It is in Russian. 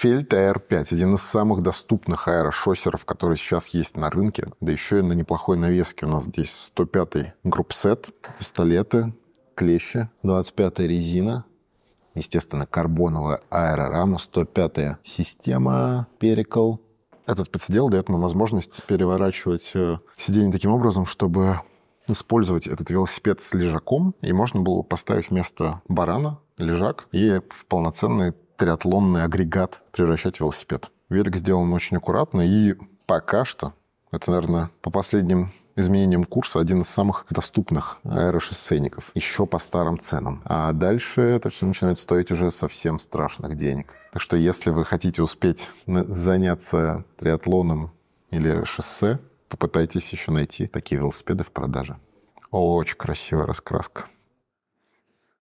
Фельд AR5 – один из самых доступных аэрошоссеров, которые сейчас есть на рынке. Да еще и на неплохой навеске у нас здесь 105-й группсет, пистолеты, клещи, 25-я резина, естественно, карбоновая аэрорама, 105-я система, перекол Этот подсидел дает нам возможность переворачивать э, сиденье таким образом, чтобы использовать этот велосипед с лежаком, и можно было поставить вместо барана лежак и в полноценный триатлонный агрегат превращать в велосипед. Велик сделан очень аккуратно и пока что, это, наверное, по последним изменением курса один из самых доступных аэрошоссейников, еще по старым ценам. А дальше это все начинает стоить уже совсем страшных денег. Так что если вы хотите успеть заняться триатлоном или шоссе, попытайтесь еще найти такие велосипеды в продаже. Очень красивая раскраска.